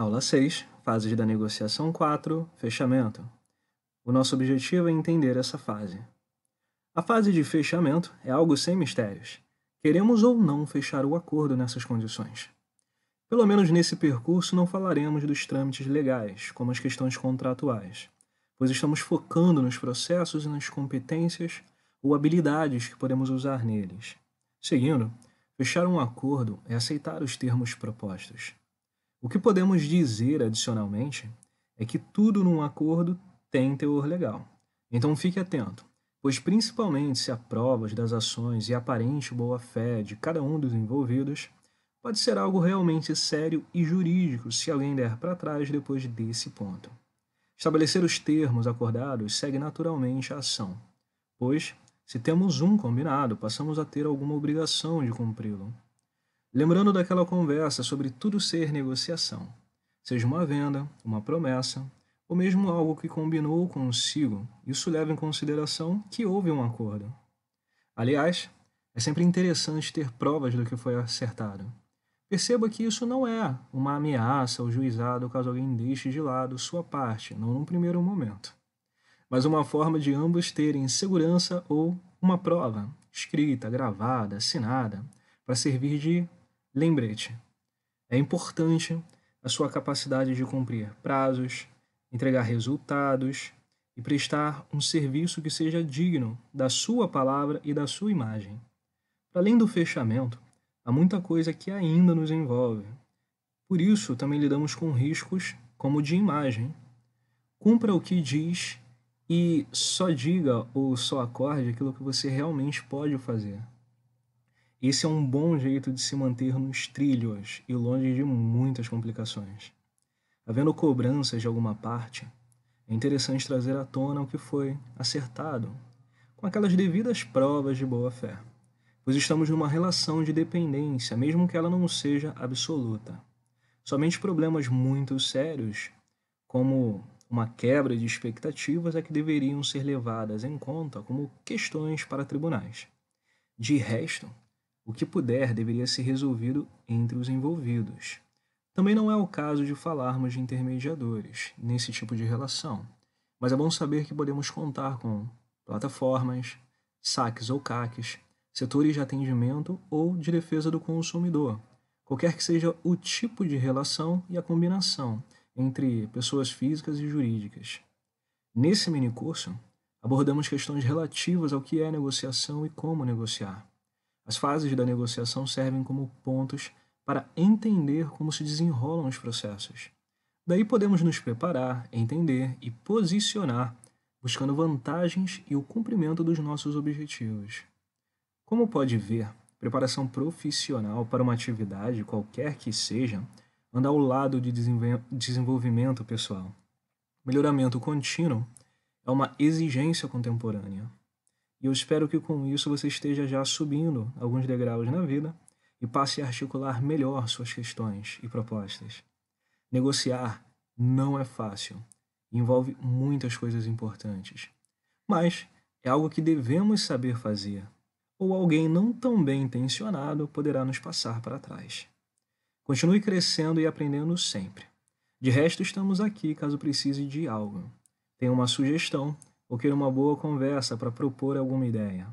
Aula 6, fases da negociação 4, fechamento. O nosso objetivo é entender essa fase. A fase de fechamento é algo sem mistérios. Queremos ou não fechar o acordo nessas condições. Pelo menos nesse percurso não falaremos dos trâmites legais, como as questões contratuais, pois estamos focando nos processos e nas competências ou habilidades que podemos usar neles. Seguindo, fechar um acordo é aceitar os termos propostos, o que podemos dizer adicionalmente é que tudo num acordo tem teor legal. Então fique atento, pois principalmente se há provas das ações e aparente boa-fé de cada um dos envolvidos, pode ser algo realmente sério e jurídico se alguém der para trás depois desse ponto. Estabelecer os termos acordados segue naturalmente a ação, pois, se temos um combinado, passamos a ter alguma obrigação de cumpri-lo. Lembrando daquela conversa sobre tudo ser negociação, seja uma venda, uma promessa, ou mesmo algo que combinou consigo, isso leva em consideração que houve um acordo. Aliás, é sempre interessante ter provas do que foi acertado. Perceba que isso não é uma ameaça ao juizado caso alguém deixe de lado sua parte, não num primeiro momento, mas uma forma de ambos terem segurança ou uma prova, escrita, gravada, assinada, para servir de Lembrete: é importante a sua capacidade de cumprir prazos, entregar resultados e prestar um serviço que seja digno da sua palavra e da sua imagem. Para além do fechamento, há muita coisa que ainda nos envolve. Por isso, também lidamos com riscos como o de imagem. Cumpra o que diz e só diga ou só acorde aquilo que você realmente pode fazer. Esse é um bom jeito de se manter nos trilhos e longe de muitas complicações. Havendo cobranças de alguma parte, é interessante trazer à tona o que foi acertado, com aquelas devidas provas de boa-fé, pois estamos numa relação de dependência, mesmo que ela não seja absoluta. Somente problemas muito sérios, como uma quebra de expectativas, é que deveriam ser levadas em conta como questões para tribunais. De resto, o que puder deveria ser resolvido entre os envolvidos. Também não é o caso de falarmos de intermediadores nesse tipo de relação, mas é bom saber que podemos contar com plataformas, saques ou caques, setores de atendimento ou de defesa do consumidor, qualquer que seja o tipo de relação e a combinação entre pessoas físicas e jurídicas. Nesse minicurso, abordamos questões relativas ao que é negociação e como negociar. As fases da negociação servem como pontos para entender como se desenrolam os processos. Daí podemos nos preparar, entender e posicionar, buscando vantagens e o cumprimento dos nossos objetivos. Como pode ver, preparação profissional para uma atividade, qualquer que seja, anda ao lado de desenvolvimento pessoal. Melhoramento contínuo é uma exigência contemporânea. E eu espero que com isso você esteja já subindo alguns degraus na vida e passe a articular melhor suas questões e propostas. Negociar não é fácil, envolve muitas coisas importantes, mas é algo que devemos saber fazer, ou alguém não tão bem intencionado poderá nos passar para trás. Continue crescendo e aprendendo sempre. De resto, estamos aqui caso precise de algo. Tem uma sugestão ou queira uma boa conversa para propor alguma ideia.